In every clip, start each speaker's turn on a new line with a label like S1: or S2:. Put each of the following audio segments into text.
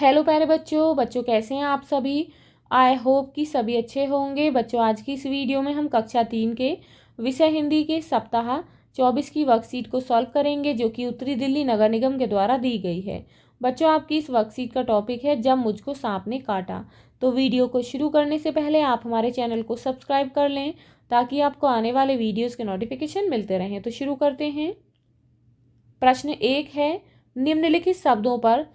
S1: hello प्यारे बच्चों बच्चों कैसे हैं आप सभी आई होप कि सभी अच्छे होंगे बच्चों आज की इस वीडियो में हम कक्षा तीन के विषय हिंदी के सप्ताह चौबीस की वर्कशीट को सॉल्व करेंगे जो कि उत्तरी दिल्ली नगर निगम के द्वारा दी गई है बच्चों आपकी इस वर्कशीट का टॉपिक है जब मुझको सांप ने काटा तो वीडियो को शुरू करने से पहले आप हमारे चैनल को सब्सक्राइब कर लें ताकि आपको आने वाले वीडियोज़ के नोटिफिकेशन मिलते रहें तो शुरू करते हैं प्रश्न एक है निम्नलिखित शब्दों पर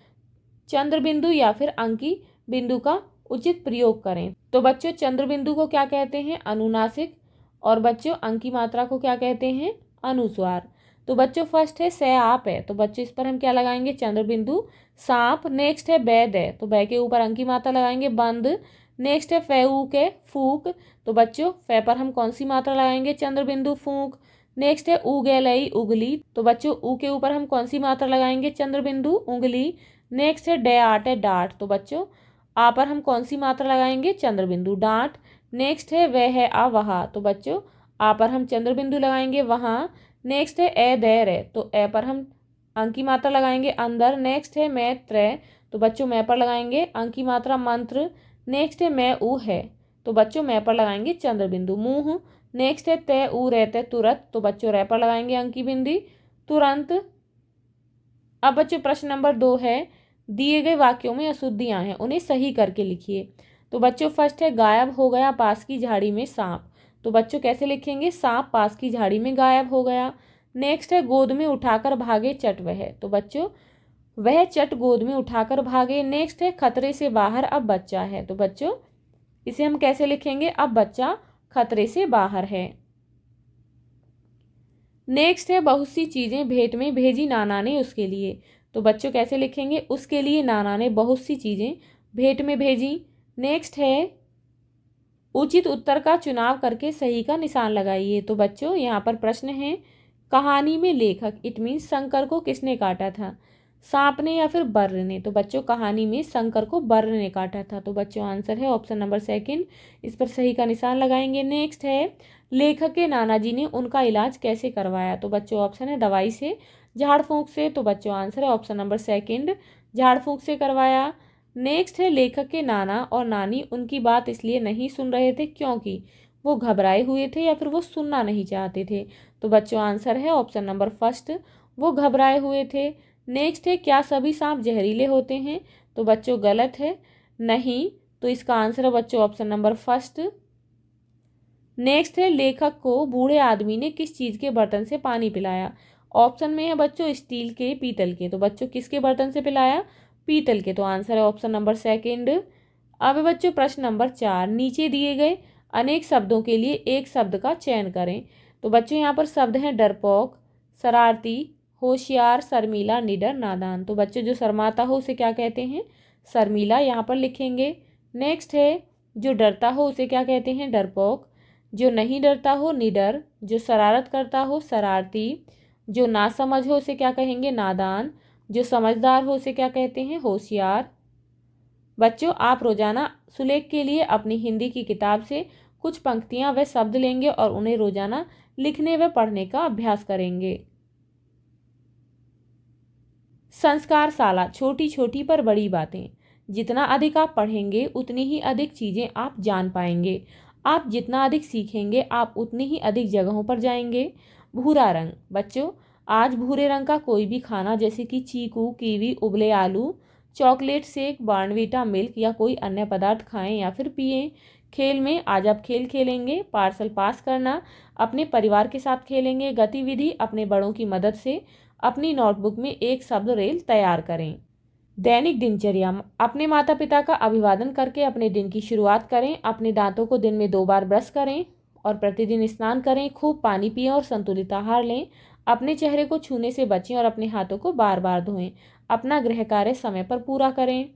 S1: चंद्र बिंदु या फिर अंकी बिंदु का उचित प्रयोग करें तो बच्चों चंद्र बिंदु को क्या कहते हैं अनुनासिक और बच्चों अंकी मात्रा को क्या कहते हैं अनुस्वार तो बच्चों फर्स्ट है सै आप है तो बच्चों इस पर हम क्या लगाएंगे चंद्र बिंदु सांप नेक्स्ट है बैद है तो बै के ऊपर अंकी मात्रा लगाएंगे बंद नेक्स्ट है फैऊक के फूक तो बच्चों फै पर हम कौन सी मात्रा लगाएंगे चंद्र बिंदु फूक नेक्स्ट है उगेलई उगली तो बच्चों ऊ के ऊपर हम कौन सी मात्रा लगाएंगे चंद्र बिंदु उंगली नेक्स्ट है डे आट है डाट तो बच्चों आ पर हम कौन सी मात्रा लगाएंगे चंद्रबिंदु डाट नेक्स्ट है वह है आ वहा तो बच्चों आ पर हम चंद्रबिंदु लगाएंगे वहाँ नेक्स्ट है ए दे रे तो ए पर हम अंक की मात्रा लगाएंगे अंदर नेक्स्ट है मैं त्रय तो बच्चों मैं पर लगाएंगे अंक की मात्रा मंत्र नेक्स्ट है मैं ऊ है तो बच्चों मैं पर लगाएंगे चंद्रबिंदु मुँह नेक्स्ट है तय ऊ रहते तुरंत तो बच्चों रह पर लगाएंगे अंक की बिंदी तुरंत अब बच्चों प्रश्न नंबर दो है दिए गए वाक्यों में अशुद्धियाँ हैं उन्हें सही करके लिखिए तो बच्चों फर्स्ट है गायब हो गया पास की झाड़ी में सांप तो बच्चों कैसे लिखेंगे सांप पास की झाड़ी में गायब हो गया नेक्स्ट है गोद में उठाकर भागे चट वह तो बच्चों वह चट गोद में उठाकर भागे नेक्स्ट है खतरे से बाहर अब बच्चा है तो बच्चों इसे हम कैसे लिखेंगे अब बच्चा खतरे से बाहर है नेक्स्ट है बहुत सी चीज़ें भेंट में भेजी नाना ने उसके लिए तो बच्चों कैसे लिखेंगे उसके लिए नाना ने बहुत सी चीज़ें भेंट में भेजी नेक्स्ट है उचित उत्तर का चुनाव करके सही का निशान लगाइए तो बच्चों यहाँ पर प्रश्न है कहानी में लेखक इट मीन्स शंकर को किसने काटा था सांप ने या फिर बर्र ने तो बच्चों कहानी में शंकर को बर्र ने काटा था तो बच्चों आंसर है ऑप्शन नंबर सेकंड इस पर सही का निशान लगाएंगे नेक्स्ट है लेखक के नाना जी ने उनका इलाज कैसे करवाया तो बच्चों ऑप्शन है दवाई से झाड़ फूंक से तो बच्चों आंसर है ऑप्शन नंबर सेकंड झाड़ फूंक से करवाया नेक्स्ट है लेखक के नाना और नानी उनकी बात इसलिए नहीं सुन रहे थे क्योंकि वो घबराए हुए थे या फिर वो सुनना नहीं चाहते थे तो बच्चों आंसर है ऑप्शन नंबर फर्स्ट वो घबराए हुए थे नेक्स्ट है क्या सभी सांप जहरीले होते हैं तो बच्चों गलत है नहीं तो इसका आंसर है बच्चों ऑप्शन नंबर फर्स्ट नेक्स्ट है लेखक को बूढ़े आदमी ने किस चीज़ के बर्तन से पानी पिलाया ऑप्शन में है बच्चों स्टील के पीतल के तो बच्चों किसके बर्तन से पिलाया पीतल के तो आंसर है ऑप्शन नंबर सेकेंड अब बच्चों प्रश्न नंबर चार नीचे दिए गए अनेक शब्दों के लिए एक शब्द का चयन करें तो बच्चों यहाँ पर शब्द हैं डरपोक शरारती होशियार शर्मीला निडर नादान तो बच्चों जो शर्माता हो उसे क्या कहते हैं शर्मीला यहाँ पर लिखेंगे नेक्स्ट है जो डरता हो उसे क्या कहते हैं डरपोक जो नहीं डरता हो निडर जो शरारत करता हो शरारती जो ना समझ हो उसे क्या कहेंगे नादान जो समझदार हो उसे क्या कहते हैं होशियार बच्चों आप रोज़ाना सुलेख के लिए अपनी हिंदी की किताब से कुछ पंक्तियां व शब्द लेंगे और उन्हें रोज़ाना लिखने व पढ़ने का अभ्यास करेंगे संस्कार साला छोटी छोटी पर बड़ी बातें जितना अधिक आप पढ़ेंगे उतनी ही अधिक चीज़ें आप जान पाएंगे आप जितना अधिक सीखेंगे आप उतनी ही अधिक जगहों पर जाएंगे भूरा रंग बच्चों आज भूरे रंग का कोई भी खाना जैसे कि चीकू कीवी उबले आलू चॉकलेट सेक बाणवीटा मिल्क या कोई अन्य पदार्थ खाएं या फिर पिएं खेल में आज आप खेल खेलेंगे पार्सल पास करना अपने परिवार के साथ खेलेंगे गतिविधि अपने बड़ों की मदद से अपनी नोटबुक में एक शब्द रेल तैयार करें दैनिक दिनचर्या अपने माता पिता का अभिवादन करके अपने दिन की शुरुआत करें अपने दांतों को दिन में दो बार ब्रश करें और प्रतिदिन स्नान करें खूब पानी पिए और संतुलित आहार लें अपने चेहरे को छूने से बचें और अपने हाथों को बार बार धोएं अपना गृह कार्य समय पर पूरा करें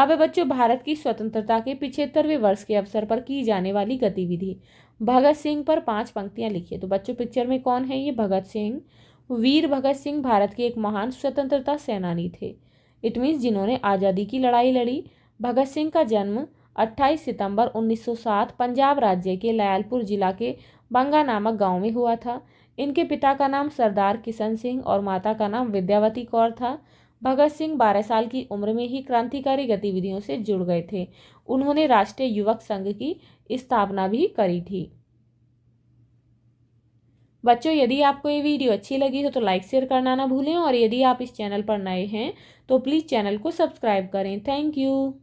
S1: अब बच्चों भारत की स्वतंत्रता के पिछहत्तरवें वर्ष के अवसर पर की जाने वाली गतिविधि भगत सिंह पर पांच पंक्तियां लिखिए तो बच्चों पिक्चर में कौन है ये भगत सिंह वीर भगत सिंह भारत के एक महान स्वतंत्रता सेनानी थे इट मीन्स जिन्होंने आज़ादी की लड़ाई लड़ी भगत सिंह का जन्म 28 सितंबर 1907 पंजाब राज्य के लयालपुर जिला के बंगा नामक गांव में हुआ था इनके पिता का नाम सरदार किशन सिंह और माता का नाम विद्यावती कौर था भगत सिंह बारह साल की उम्र में ही क्रांतिकारी गतिविधियों से जुड़ गए थे उन्होंने राष्ट्रीय युवक संघ की स्थापना भी करी थी बच्चों यदि आपको ये वीडियो अच्छी लगी हो तो लाइक शेयर करना ना भूलें और यदि आप इस चैनल पर नए हैं तो प्लीज़ चैनल को सब्सक्राइब करें थैंक यू